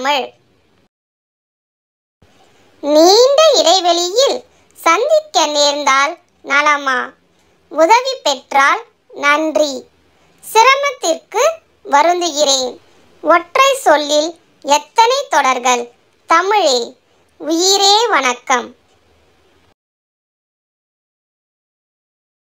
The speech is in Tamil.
தமிழ் நீண்ட இடைவெளியில் சந்திக்க நேர்ந்தால் நலமா உதவி பெற்றால் நன்றி சிரமத்திற்கு வருந்துகிறேன் ஒற்றை சொல்லில் எத்தனை தொடர்கள் தமிழே உயிரே வணக்கம்